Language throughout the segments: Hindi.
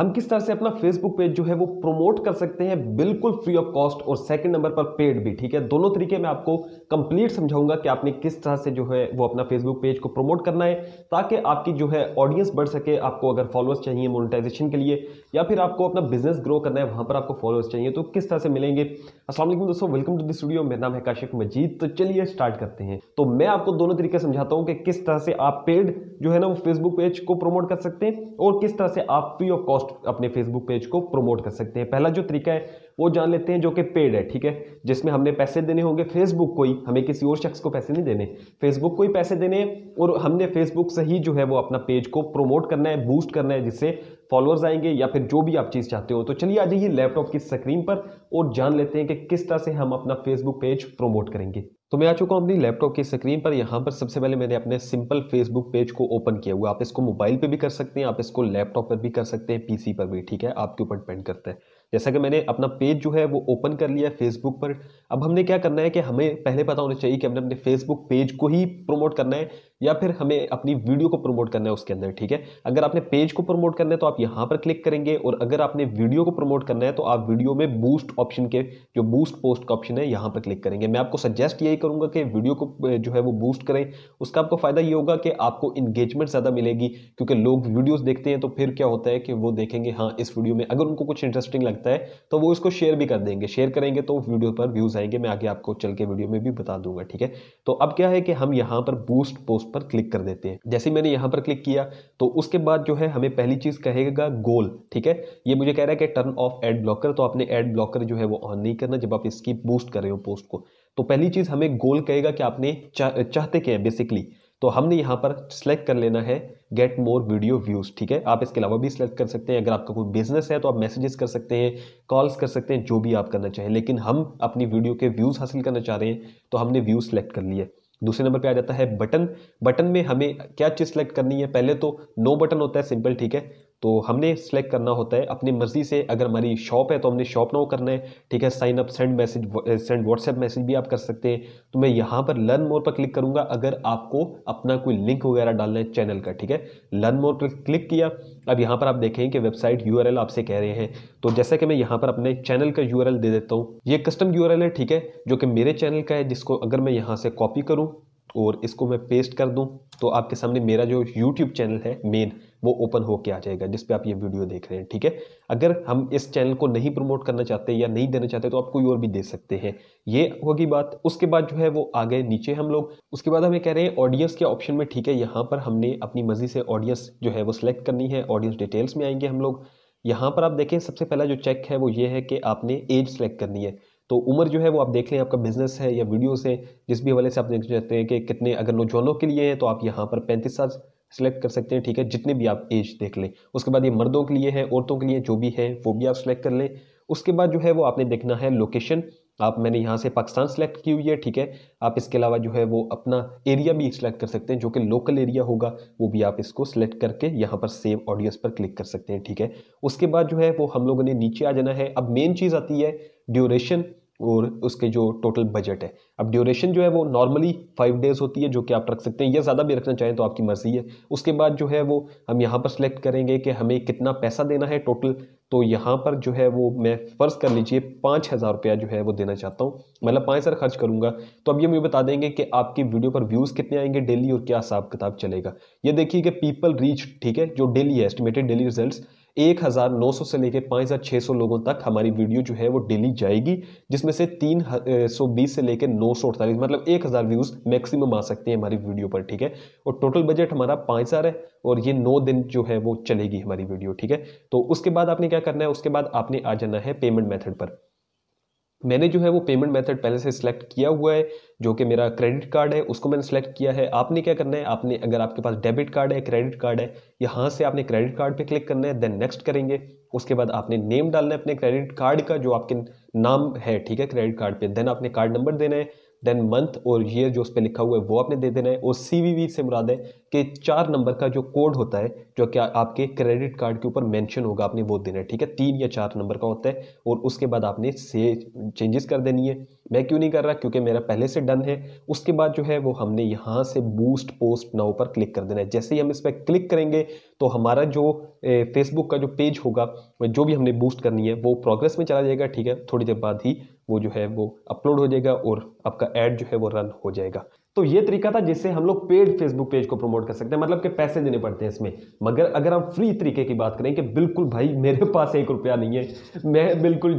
हम किस तरह से अपना फेसबुक पेज जो है वो प्रमोट कर सकते हैं बिल्कुल फ्री ऑफ कॉस्ट और सेकंड नंबर पर पेड भी ठीक है दोनों तरीके में आपको कंप्लीट समझाऊंगा कि आपने किस तरह से जो है वो अपना फेसबुक पेज को प्रमोट करना है ताकि आपकी जो है ऑडियंस बढ़ सके आपको अगर फॉलोअर्स चाहिए मोनिटाइजेशन के लिए या फिर आपको अपना बिजनेस ग्रो करना है वहां पर आपको फॉलोअर्स चाहिए तो किस तरह से मिलेंगे असल दोस्तों वेलकम टू द स्टूडियो मेरा नाम है काशिफ मजीद तो चलिए स्टार्ट करते हैं तो मैं आपको दोनों तरीके समझाता हूँ कि किस तरह से आप पेड जो है ना वो फेसबुक पेज को प्रमोट कर सकते हैं और किस तरह से आप फ्री ऑफ कॉस्ट अपने फेसबुक पेज को प्रमोट कर सकते हैं पहला जो तरीका है वो जान लेते हैं जो कि पेड है ठीक है जिसमें हमने पैसे देने होंगे फेसबुक को ही हमें किसी और शख्स को पैसे नहीं देने फेसबुक को ही पैसे देने और हमने फेसबुक से ही जो है वो अपना पेज को प्रमोट करना है बूस्ट करना है जिससे फॉलोअर्स आएंगे या फिर जो भी आप चीज़ चाहते हो तो चलिए आ जाइए लैपटॉप की स्क्रीन पर और जान लेते हैं कि किस तरह से हम अपना फेसबुक पेज प्रोमोट करेंगे तो मैं आ चुका हूँ अपनी लैपटॉप की स्क्रीन पर यहाँ पर सबसे पहले मैंने अपने सिंपल फेसबुक पेज को ओपन किया हुआ आप इसको मोबाइल पे भी कर सकते हैं आप इसको लैपटॉप पर भी कर सकते हैं पीसी पर भी ठीक है आपके ऊपर डिपेंड करता है जैसा कि मैंने अपना पेज जो है वो ओपन कर लिया है फेसबुक पर अब हमने क्या करना है कि हमें पहले पता होना चाहिए कि हमने अपने फेसबुक पेज को ही प्रोमोट करना है या फिर हमें अपनी वीडियो को प्रमोट करना है उसके अंदर ठीक है अगर आपने पेज को प्रमोट करना है तो आप यहाँ पर क्लिक करेंगे और अगर आपने वीडियो को प्रमोट करना है तो आप वीडियो में बूस्ट ऑप्शन के जो बूस्ट पोस्ट का ऑप्शन है यहाँ पर क्लिक करेंगे मैं आपको सजेस्ट यही करूँगा कि वीडियो को जो है वो बूस्ट करें उसका आपको फ़ायदा ये होगा कि आपको इंगेजमेंट ज़्यादा मिलेगी क्योंकि लोग वीडियोज़ देखते हैं तो फिर क्या होता है कि वो देखेंगे हाँ इस वीडियो में अगर उनको कुछ इंटरेस्टिंग लगता है तो वो इसको शेयर भी कर देंगे शेयर करेंगे तो वीडियो पर व्यूज़ आएंगे मैं आगे आपको चल के वीडियो में भी बता दूंगा ठीक है तो अब क्या है कि हम यहाँ पर बूस्ट पोस्ट पर क्लिक कर देते हैं जैसे मैंने यहाँ पर क्लिक किया तो उसके बाद जो है हमें पहली चीज़ कहेगा गोल ठीक है ये मुझे कह रहा है कि टर्न ऑफ एड ब्लॉकर तो आपने एड ब्लॉकर जो है वो ऑन नहीं करना जब आप इसकी बूस्ट कर रहे हो पोस्ट को तो पहली चीज़ हमें गोल कहेगा कि आपने चाहते क्या है बेसिकली तो हमने यहाँ पर सेलेक्ट कर लेना है गेट मोर वीडियो व्यूज़ ठीक है आप इसके अलावा भी सिलेक्ट कर सकते हैं अगर आपका कोई बिजनेस है तो आप मैसेजेस कर सकते हैं कॉल्स कर सकते हैं जो भी आप करना चाहें लेकिन हम अपनी वीडियो के व्यूज़ हासिल करना चाह रहे हैं तो हमने व्यूज सेलेक्ट कर लिए दूसरे नंबर पे आ जाता है बटन बटन में हमें क्या चीज़ सेलेक्ट करनी है पहले तो नो बटन होता है सिंपल ठीक है तो हमने सेलेक्ट करना होता है अपनी मर्ज़ी से अगर हमारी शॉप है तो हमने शॉप नाउ करना है ठीक है sign up send message send WhatsApp message भी आप कर सकते हैं तो मैं यहाँ पर लर्न मोर पर क्लिक करूँगा अगर आपको अपना कोई लिंक वगैरह डालना है चैनल का ठीक है लर्न मोर पर क्लिक किया अब यहाँ पर आप देखें कि वेबसाइट यू आपसे कह रहे हैं तो जैसा कि मैं यहाँ पर अपने चैनल का यू दे देता हूँ ये कस्टम यू है ठीक है जो कि मेरे चैनल का है जिसको अगर मैं यहाँ से कॉपी करूँ और इसको मैं पेस्ट कर दूँ तो आपके सामने मेरा जो यूट्यूब चैनल है मेन वो ओपन होके आ जाएगा जिस पर आप ये वीडियो देख रहे हैं ठीक है अगर हम इस चैनल को नहीं प्रमोट करना चाहते या नहीं देना चाहते तो आप कोई और भी दे सकते हैं ये होगी बात उसके बाद जो है वो आ गए नीचे हम लोग उसके बाद हमें कह रहे हैं ऑडियंस के ऑप्शन में ठीक है यहाँ पर हमने अपनी मर्जी से ऑडियंस जो है वो सिलेक्ट करनी है ऑडियंस डिटेल्स में आएंगे हम लोग यहाँ पर आप देखें सबसे पहला जो चेक है वो ये है कि आपने एज सेलेक्ट करनी है तो उम्र जो है वो आप देख लें आपका बिजनेस है या वीडियोस है जिस भी हवाले से आप देख चाहते हैं कि कितने अगर नौजवानों के लिए हैं तो आप यहाँ पर पैंतीस साल सेलेक्ट कर सकते हैं ठीक है जितने भी आप एज देख लें उसके बाद ये मर्दों के लिए है औरतों के लिए जो भी है वो भी आप सेलेक्ट कर लें उसके बाद जो है वो आपने देखना है लोकेशन आप मैंने यहाँ से पाकिस्तान सेलेक्ट की हुई है ठीक है आप इसके अलावा जो है वो अपना एरिया भी सिलेक्ट कर सकते हैं जो कि लोकल एरिया होगा वो भी आप इसको सेलेक्ट करके यहाँ पर सेव ऑडियोस पर क्लिक कर सकते हैं ठीक है उसके बाद जो है वो हम लोगों ने नीचे आ जाना है अब मेन चीज़ आती है ड्यूरेशन और उसके जो टोटल बजट है अब ड्यूरेशन जो है वो नॉर्मली फाइव डेज़ होती है जो कि आप रख सकते हैं या ज़्यादा भी रखना चाहें तो आपकी मर्ज़ी है उसके बाद जो है वो हम यहाँ पर सिलेक्ट करेंगे कि हमें कितना पैसा देना है टोटल तो यहाँ पर जो है वो मैं फ़र्ज़ कर लीजिए पाँच हज़ार रुपया जो है वो देना चाहता हूँ मतलब पाँच हज़ार खर्च करूँगा तो अब ये मुझे बता देंगे कि आपकी वीडियो पर व्यूज़ कितने आएंगे डेली और क्या हिसाब किताब चलेगा ये देखिए कि पीपल रीच ठीक है जो डेली है एस्टिमेटेड डेली रिजल्ट एक हज़ार नौ सौ से लेकर पाँच हज़ार छः सौ लोगों तक हमारी वीडियो जो है वो डेली जाएगी जिसमें से तीन सौ बीस से लेकर नौ सौ अड़तालीस मतलब एक हज़ार व्यूज़ मैक्सिमम आ सकते हैं हमारी वीडियो पर ठीक है और टोटल बजट हमारा पाँच हज़ार है और ये नौ दिन जो है वो चलेगी हमारी वीडियो ठीक है तो उसके बाद आपने क्या करना है उसके बाद आपने आ जाना है पेमेंट मेथड पर मैंने जो है वो पेमेंट मेथड पहले से सिलेक्ट किया हुआ है जो कि मेरा क्रेडिट कार्ड है उसको मैंने सेलेक्ट किया है आपने क्या करना है आपने अगर आपके पास डेबिट कार्ड है क्रेडिट कार्ड है यहाँ से आपने क्रेडिट कार्ड पे क्लिक करना है देन नेक्स्ट करेंगे उसके बाद आपने नेम डालना है अपने क्रेडिट कार्ड का जो आपके नाम है ठीक है क्रेडिट कार्ड पर देन आपने कार्ड नंबर देना है देन मंथ और ईयर जो उस पर लिखा हुआ है वो आपने दे देना है और सी वी वी से मुराद है के चार नंबर का जो कोड होता है जो कि आपके क्रेडिट कार्ड के ऊपर मेंशन होगा आपने वो देना है ठीक है तीन या चार नंबर का होता है और उसके बाद आपने से चेंजेस कर देनी है मैं क्यों नहीं कर रहा क्योंकि मेरा पहले से डन है उसके बाद जो है वो हमने यहाँ से बूस्ट पोस्ट नाउ पर क्लिक कर देना है जैसे ही हम इस पर क्लिक करेंगे तो हमारा जो फेसबुक का जो पेज होगा जो भी हमने बूस्ट करनी है वो प्रोग्रेस में चला जाएगा ठीक है थोड़ी देर बाद ही वो जो है वो अपलोड हो जाएगा और आपका एड जो है वो रन हो जाएगा तो ये तरीका था जिससे हम लोग पेड फेसबुक पेज को प्रमोट कर सकते हैं मतलब कि पैसे देने पड़ते हैं इसमें मगर अगर हम फ्री तरीके की बात करें कि बिल्कुल भाई मेरे पास एक रुपया नहीं है मैं बिल्कुल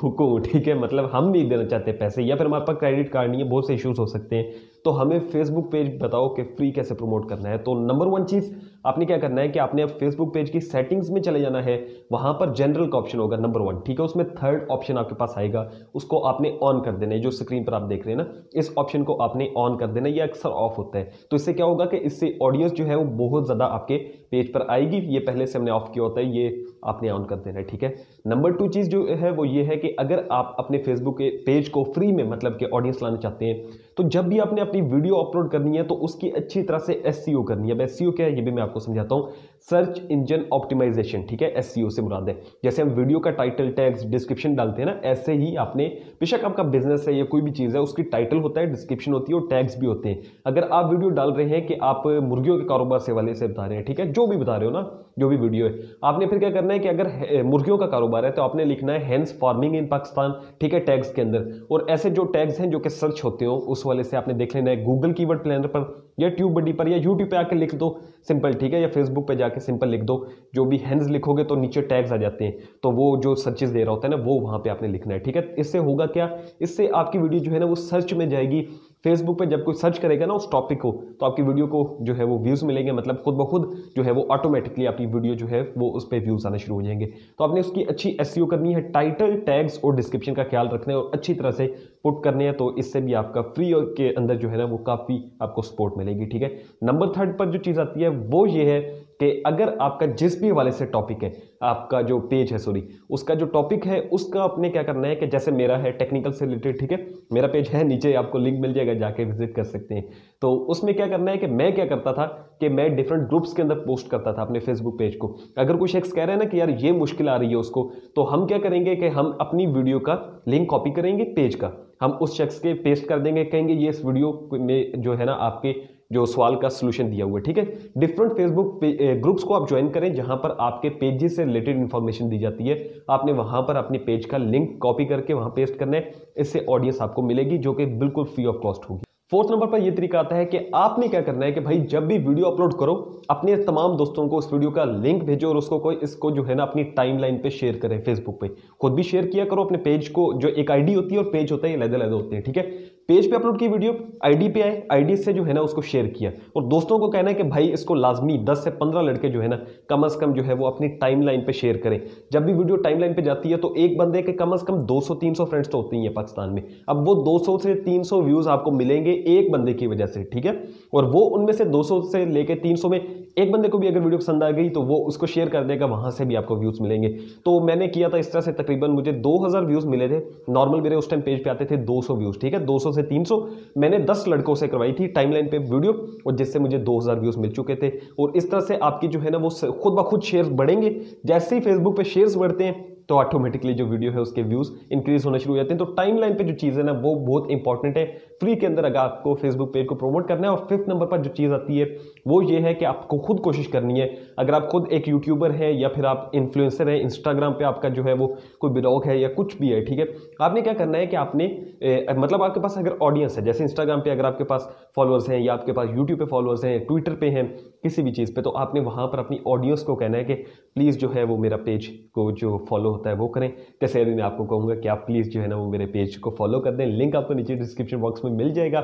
फूकूँ ठीक है मतलब हम नहीं देना चाहते पैसे या फिर हमारे पास क्रेडिट कार्ड नहीं है बहुत से इशूज़ हो सकते हैं तो हमें फेसबुक पेज बताओ कि फ्री कैसे प्रमोट करना है तो नंबर वन चीज़ आपने क्या करना है कि आपने अब फेसबुक पेज की सेटिंग्स में चले जाना है वहां पर जनरल का ऑप्शन होगा नंबर वन ठीक है उसमें थर्ड ऑप्शन आपके पास आएगा उसको आपने ऑन कर देना है जो स्क्रीन पर आप देख रहे हैं ना इस ऑप्शन को आपने ऑन कर देना है अक्सर ऑफ होता है तो इससे क्या होगा कि इससे ऑडियंस जो है वो बहुत ज़्यादा आपके पेज पर आएगी ये पहले से हमने ऑफ किया होता है ये आपने ऑन कर देना है ठीक है नंबर टू चीज़ जो है वो ये है कि अगर आप अपने फेसबुक के पेज को फ्री में मतलब कि ऑडियंस लाना चाहते हैं तो जब भी आपने अपनी वीडियो अपलोड करनी है तो उसकी अच्छी तरह से एस e करनी है अब एस e क्या है ये भी मैं आपको समझाता हूँ सर्च इंजन ऑप्टिमाइजेशन ठीक है एस से मुराद है जैसे हम वीडियो का टाइटल टैग्स डिस्क्रिप्शन डालते हैं ना ऐसे ही आपने बेशक आपका बिजनेस है या कोई भी चीज़ है उसकी टाइटल होता है डिस्क्रिप्शन होती है और टैग्स भी होते हैं अगर आप वीडियो डाल रहे हैं कि आप मुर्गियों के कारोबार से वाले से बता रहे हैं ठीक है जो भी बता रहे हो ना जो भी वीडियो है आपने फिर क्या करना है कि अगर मुर्गियों का कारोबार है तो आपने लिखना है हैंस फार्मिंग इन पाकिस्तान ठीक है टैग्स के अंदर और ऐसे जो टैग्स हैं जो कि सर्च होते हो उस वाले से आपने देख लेना है गूगल की प्लानर पर या ट्यूब बडी पर या यूट्यूब पर आकर लिख दो सिंपल ठीक है या फेसबुक पर जाकर जाके सिंपल लिख दो जो भी हैंड्स लिखोगे तो नीचे टैग्स आ जाते हैं तो वो जो सर्चेज दे रहा होता है ना वो वहाँ पे आपने लिखना है ठीक है इससे होगा क्या इससे आपकी वीडियो जो है ना वो सर्च में जाएगी फेसबुक पे जब कोई सर्च करेगा ना उस टॉपिक को तो आपकी वीडियो को जो है वो व्यूज़ मिलेंगे मतलब खुद ब खुद जो है वो ऑटोमेटिकली आपकी वीडियो जो है वो उस पर व्यूज़ आना शुरू हो जाएंगे तो आपने उसकी अच्छी एस e करनी है टाइटल टैग्स और डिस्क्रिप्शन का ख्याल रखना है और अच्छी तरह से पुट करने हैं तो इससे भी आपका फ्री के अंदर जो है ना वो काफ़ी आपको सपोर्ट मिलेगी ठीक है नंबर थर्ड पर जो चीज़ आती है वो ये है कि अगर आपका जिस भी वाले से टॉपिक है आपका जो पेज है सॉरी उसका जो टॉपिक है उसका आपने क्या करना है कि जैसे मेरा है टेक्निकल से रिलेटेड ठीक है मेरा पेज है नीचे आपको लिंक मिल जाएगा जाके विजिट कर सकते हैं तो उसमें क्या करना है कि मैं क्या करता था कि मैं डिफरेंट ग्रुप्स के अंदर पोस्ट करता था अपने फेसबुक पेज को अगर कोई शख्स कह रहे हैं ना कि यार ये मुश्किल आ रही है उसको तो हम क्या करेंगे कि हम अपनी वीडियो का लिंक कॉपी करेंगे पेज का हम उस शख्स के पेस्ट कर देंगे कहेंगे ये इस वीडियो में जो है ना आपके जो सवाल का सोल्यूशन दिया हुआ है ठीक है डिफरेंट फेसबुक ग्रुप्स को आप ज्वाइन करें जहां पर आपके पेजेस से रिलेटेड इन्फॉर्मेशन दी जाती है आपने वहां पर अपने पेज का लिंक कॉपी करके वहां पेस्ट करना है इससे ऑडियंस आपको मिलेगी जो कि बिल्कुल फ्री ऑफ कॉस्ट होगी फोर्थ नंबर पर यह तरीका आता है कि आपने क्या करना है कि भाई जब भी वीडियो अपलोड करो अपने तमाम दोस्तों को उस वीडियो का लिंक भेजो और उसको कोई इसको जो है ना अपनी टाइमलाइन पे शेयर करें फेसबुक पे खुद भी शेयर किया करो अपने पेज को जो एक आईडी होती है और पेज होता है ये लहदे लहदे होते हैं ठीक है पेज पे अपलोड की वीडियो आईडी पे आए आईडी से जो है ना उसको शेयर किया और दोस्तों को कहना है कि भाई इसको लाजमी 10 से 15 लड़के जो है ना कम अज़ कम जो है वो अपनी टाइमलाइन पे शेयर करें जब भी वीडियो टाइमलाइन पे जाती है तो एक बंदे के कम अज़ कम 200-300 फ्रेंड्स तो होते ही हैं पाकिस्तान में अब वो दो से तीन व्यूज़ आपको मिलेंगे एक बंदे की वजह से ठीक है और वो उनमें से दो से लेकर तीन में एक बंदे को भी अगर वीडियो पसंद आ गई तो वो उसको शेयर कर देगा वहाँ से भी आपको व्यूज़ मिलेंगे तो मैंने किया था इस तरह से तकरीबन मुझे दो व्यूज़ मिले थे नॉर्मल मेरे उस टाइम पेज पर आते थे दो व्यूज़ ठीक है दो से 300 मैंने 10 लड़कों से करवाई थी टाइमलाइन पे वीडियो और जिससे मुझे 2000 व्यूज़ मिल चुके थे और इस तरह से आपकी जो है ना वो खुद ब खुद शेयर्स बढ़ेंगे जैसे ही फेसबुक पे शेयर्स बढ़ते हैं तो ऑटोमेटिकली जो वीडियो है उसके व्यूज़ इंक्रीज होना शुरू हो जाते हैं तो टाइमलाइन पे जो चीज़ है ना वो बहुत इंपॉर्टेंट है फ्री के अंदर अगर आपको फेसबुक पेज को प्रमोट करना है और फिफ्थ नंबर पर जो चीज़ आती है वो ये है कि आपको खुद कोशिश करनी है अगर आप खुद एक यूट्यूबर हैं या फिर आप इन्फ्लुएंसर हैं इंस्टाग्राम पे आपका जो है वो कोई ब्लॉग है या कुछ भी है ठीक है आपने क्या करना है कि आपने ए, मतलब आपके पास अगर ऑडियंस है जैसे इंस्टाग्राम पर अगर आपके पास फॉलोअर्स हैं या आपके पास यूट्यूब पर फॉलोअर्स हैं ट्विटर पर हैं किसी भी चीज़ पर तो आपने वहाँ पर अपनी ऑडियंस को कहना है कि प्लीज़ जो है वो मेरा पेज को जो फॉलो होता है वो करें कैसे मैं आपको कहूँगा कि आप प्लीज़ जो है ना वो मेरे पेज को फॉलो कर दें लिंक आपको नीचे डिस्क्रिप्शन बॉक्स में मिल जाएगा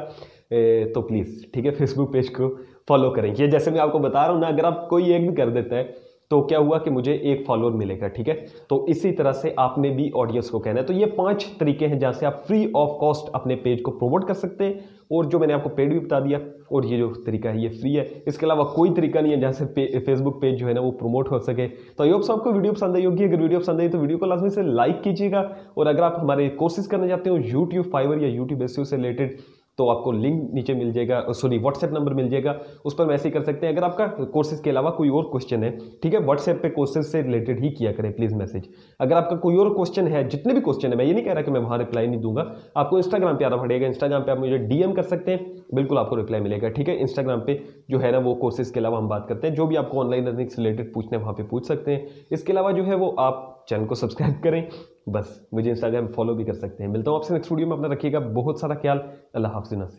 तो प्लीज़ ठीक है फेसबुक पेज को फॉलो करें ये जैसे मैं आपको बता रहा हूँ ना अगर आप कोई एक भी कर देता है तो क्या हुआ कि मुझे एक फॉलोअर मिलेगा ठीक है तो इसी तरह से आपने भी ऑडियंस को कहना है तो ये पांच तरीके हैं जहाँ से आप फ्री ऑफ कॉस्ट अपने पेज को प्रोमोट कर सकते हैं और जो मैंने आपको पेड भी बता दिया और ये जो तरीका है ये फ्री है इसके अलावा कोई तरीका नहीं है जहाँ से पे, फेसबुक पेज जो है ना वो प्रमोट हो सके तो आई होप आपको वीडियो पसंद आई होगी अगर वीडियो पसंद आई तो वीडियो को लाजमी से लाइक कीजिएगा और अगर आप हमारे कोर्सेज करना चाहते हो यूट्यूब फाइवर या यूट्यूब एस से रिलेटेड तो आपको लिंक नीचे मिल जाएगा सॉरी व्हाट्सएप नंबर मिल जाएगा उस पर मैसेज कर सकते हैं अगर आपका कोर्सेज के अलावा कोई और क्वेश्चन है ठीक है व्हाट्सएप पे कोर्सेज से रिलेटेड ही किया करें प्लीज़ मैसेज अगर आपका कोई और क्वेश्चन है जितने भी क्वेश्चन है मैं ये नहीं कह रहा कि मैं वहाँ रिप्लाई नहीं दूंगा आपको इंस्टाग्राम पर आना पड़ेगा इंस्टाग्राम पर आप मुझे डीएम कर सकते हैं बिल्कुल आपको रिप्लाई मिलेगा ठीक है इंस्टाग्राम पर जो है ना वो कोर्सेज के अलावा हम बात करते हैं जो भी आपको ऑनलाइन लर्निंग से रिलेटेड पूछना है वहाँ पर पूछ सकते हैं इसके अलावा जो है वो आप चैनल को सब्सक्राइब करें बस मुझे इंस्टाग्राम फॉलो भी कर सकते हैं मिलता हूँ आपसे नेक्स्ट वीडियो में अपना रखिएगा बहुत सारा ख्याल अल्लाह हाफिज नासिर